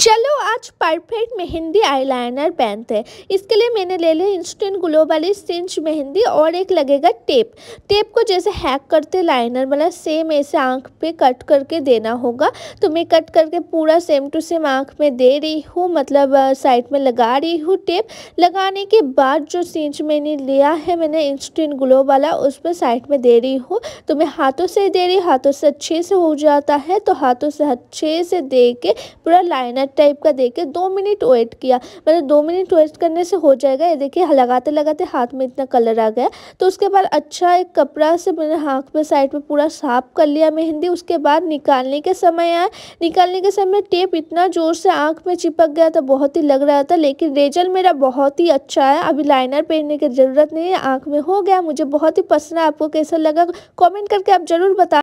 चलो आज perfect mehndi eyeliner पहनते हैं इसके लिए मैंने ले लिया इंस्टेंट ग्लो वाली सिंच मेहंदी और एक लगेगा टेप टेप को जैसे हैक करते लाइनर वाला सेम ऐसे आंख पे कट करके देना होगा तो मैं कट करके पूरा सेम टू सेम आंख में दे रही हूँ मतलब साइड में लगा रही हूँ टेप लगाने के बाद जो सिंच मैंने लिया है मैंने इंस्टेंट ग्लो वाला उस पर साइड में दे रही हूँ तो मैं हाथों से दे रही हाथों से अच्छे से हो जाता है तो हाथों से अच्छे से दे के पूरा लाइनर नेट टाइप का देके के दो मिनट वेट किया मैंने मतलब दो मिनट वेट करने से हो जाएगा ये देखिए लगाते लगाते हाथ में इतना कलर आ गया तो उसके बाद अच्छा एक कपड़ा से मैंने हाथ में साइड में पूरा साफ कर लिया मेहंदी उसके बाद निकालने के समय आया निकालने के समय टेप इतना ज़ोर से आँख में चिपक गया था बहुत ही लग रहा था लेकिन रेजल मेरा बहुत ही अच्छा है अभी लाइनर पहनने की ज़रूरत नहीं है आँख में हो गया मुझे बहुत ही पसंद है आपको कैसा लगा कॉमेंट करके आप ज़रूर बता